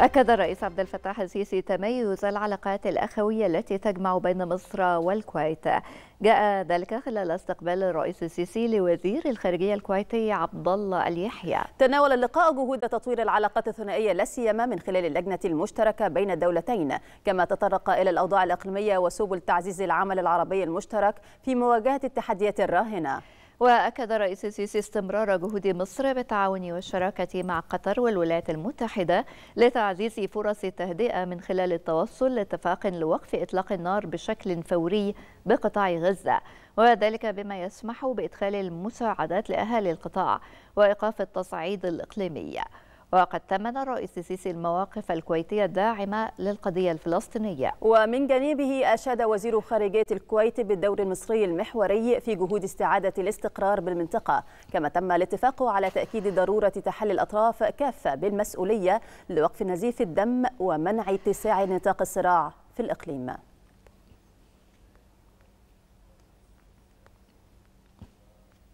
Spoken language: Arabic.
أكد الرئيس عبد الفتاح السيسي تميز العلاقات الأخوية التي تجمع بين مصر والكويت جاء ذلك خلال استقبال الرئيس السيسي لوزير الخارجية الكويتي عبد الله اليحيى تناول اللقاء جهود تطوير العلاقات الثنائية لا سيما من خلال اللجنة المشتركة بين الدولتين كما تطرق إلى الأوضاع الإقليمية وسبل تعزيز العمل العربي المشترك في مواجهة التحديات الراهنة وأكد رئيس السيسي استمرار جهود مصر بالتعاون والشراكة مع قطر والولايات المتحدة لتعزيز فرص التهدئة من خلال التوصل لاتفاق لوقف إطلاق النار بشكل فوري بقطاع غزة وذلك بما يسمح بإدخال المساعدات لأهالي القطاع وإيقاف التصعيد الإقليمي وقد ثمن الرئيس السيسي المواقف الكويتية الداعمة للقضية الفلسطينية ومن جانبه أشاد وزير خارجية الكويت بالدور المصري المحوري في جهود استعادة الاستقرار بالمنطقة كما تم الاتفاق على تأكيد ضرورة تحلي الأطراف كافة بالمسؤولية لوقف نزيف الدم ومنع اتساع نطاق الصراع في الإقليم